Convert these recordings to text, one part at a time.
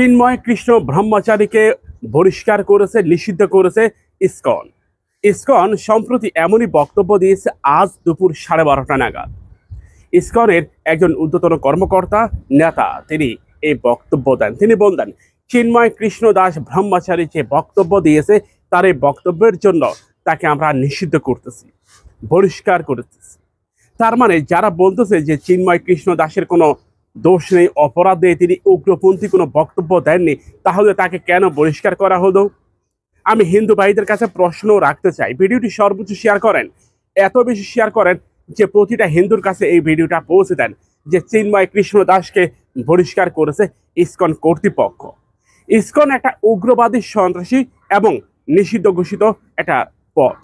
চিন্ময় কৃষ্ণ ব্রহ্মচারীকে বহিষ্কার করেছে নিষিদ্ধ করেছে ইস্কন ইস্কন সম্প্রতি এমনই বক্তব্য দিয়েছে আজ দুপুর সাড়ে বারোটা নাগাদ ইস্কনের একজন উদ্যতন কর্মকর্তা নেতা তিনি এই বক্তব্য দেন তিনি বললেন চিন্ময় কৃষ্ণ দাস ব্রহ্মচারী যে বক্তব্য দিয়েছে তার এই বক্তব্যের জন্য তাকে আমরা নিষিদ্ধ করতেছি বহিষ্কার করতেছি তার মানে যারা বলতেছে যে চিন্ময় কৃষ্ণ দাসের কোনো দোষ নেই অপরাধ নেই তিনি উগ্রপন্থী কোনো বক্তব্য দেননি তাহলে তাকে কেন বহিষ্কার করা হলো আমি হিন্দু ভাইদের কাছে প্রশ্ন রাখতে চাই ভিডিওটি সর্বোচ্চ শেয়ার করেন এত বেশি শেয়ার করেন যে প্রতিটা হিন্দুর কাছে এই ভিডিওটা পৌঁছে দেন যে চিন্ময় কৃষ্ণ দাসকে বহিষ্কার করেছে ইসকন কর্তৃপক্ষ ইসকন একটা উগ্রবাদী সন্ত্রাসী এবং নিষিদ্ধ ঘোষিত একটা পথ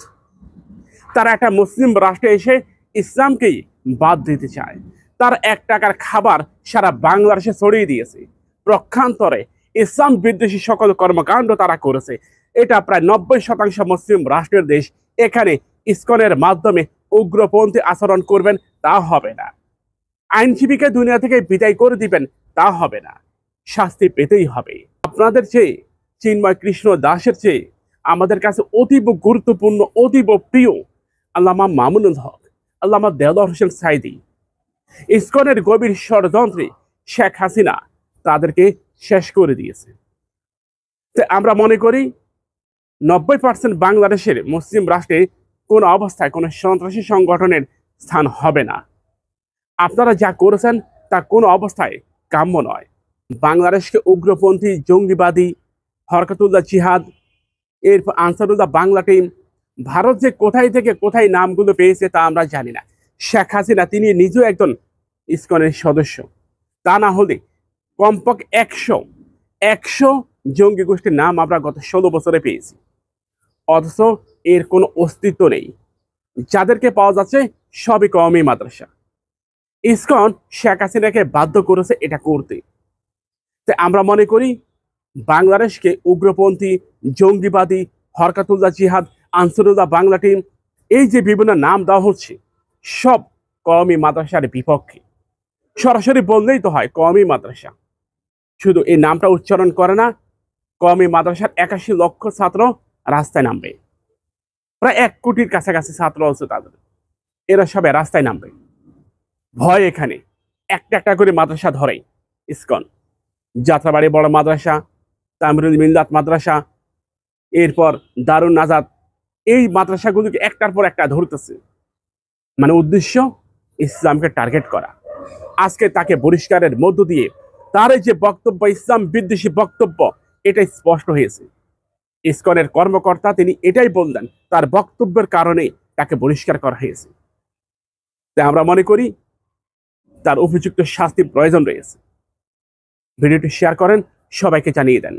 তারা একটা মুসলিম রাষ্ট্রে এসে ইসলামকেই বাদ দিতে চায় তার এক টাকার খাবার সারা বাংলাদেশে ছড়িয়ে দিয়েছে প্রক্ষান্তরে ইসলাম বিদ্বেষী সকল কর্মকাণ্ড তারা করেছে এটা প্রায় নব্বই শতাংশ মুসলিম রাষ্ট্রের দেশ এখানে ইস্কনের মাধ্যমে উগ্রপন্থী আচরণ করবেন তা হবে না আইনজীবীকে দুনিয়া থেকে বিদায় করে দিবেন তা হবে না শাস্তি পেতেই হবে আপনাদের চেয়ে চিন্ময় কৃষ্ণ দাসের চেয়ে আমাদের কাছে অতীব গুরুত্বপূর্ণ অতীব প্রিয় আল্লামা মামুনুল হক আল্লামা দেওয়ার হোসেন সাইদি ইস্কনের গভীর ষড়যন্ত্রে শেখ হাসিনা তাদেরকে শেষ করে দিয়েছে তো আমরা মনে করি নব্বই পার্সেন্ট বাংলাদেশের মুসলিম রাষ্ট্রে কোন অবস্থায় কোনো সন্ত্রাসী সংগঠনের স্থান হবে না আপনারা যা করেছেন তা কোনো অবস্থায় কাম্য নয় বাংলাদেশকে উগ্রপন্থী জঙ্গিবাদী হরকতুল্লাহ জিহাদ এরপর আনসারুল্লাহ বাংলা টিম ভারত যে কোথায় থেকে কোথায় নামগুলো পেয়েছে তা আমরা জানি না শেখ হাসিনা তিনি নিজেও একজন ইস্কনের সদস্য তা না হলে কমপক একশো একশো জঙ্গি গোষ্ঠীর নাম আমরা গত ষোলো বছরে পেয়েছি অথচ এর কোনো অস্তিত্ব নেই যাদেরকে পাওয়া যাচ্ছে সবই কমই মাদ্রাসা ইস্কন শেখ হাসিনাকে বাধ্য করেছে এটা করতে তাই আমরা মনে করি বাংলাদেশকে উগ্রপন্থী জঙ্গিবাদী হরকাতুল্লা জিহাদ আনসরুল্লাহ বাংলা টিম এই যে বিভিন্ন নাম দেওয়া হচ্ছে সব কওমি মাদ্রাসার বিপক্ষে সরাসরি বললেই তো হয় কওমি মাদ্রাসা শুধু এই নামটা উচ্চারণ করে না কওমি মাদ্রাসার একাশি লক্ষ ছাত্র রাস্তায় নামবে প্রায় এক কোটির কাছাকাছি ছাত্র আছে তাদের এরা সবাই রাস্তায় নামবে ভয় এখানে একটা একটা করে মাদ্রাসা ধরে ইস্কন যাত্রাবাড়ি বড় মাদ্রাসা তামরুল মিল্লাত মাদ্রাসা এরপর দারুন নাজাদ এই মাদ্রাসাগুলোকে একটার পর একটা ধরতেছে মানে উদ্দেশ্য ইসলামকে টার্গেট করা আজকে তাকে বহিষ্কারের মধ্য দিয়ে তার যে বক্তব্য ইসলাম বিদ্বেষী বক্তব্য এটাই স্পষ্ট হয়েছে ইস্কনের কর্মকর্তা তিনি এটাই বললেন তার বক্তব্যের কারণে তাকে বহিষ্কার করা হয়েছে তাই আমরা মনে করি তার উপযুক্ত শাস্তি প্রয়োজন রয়েছে ভিডিওটি শেয়ার করেন সবাইকে জানিয়ে দেন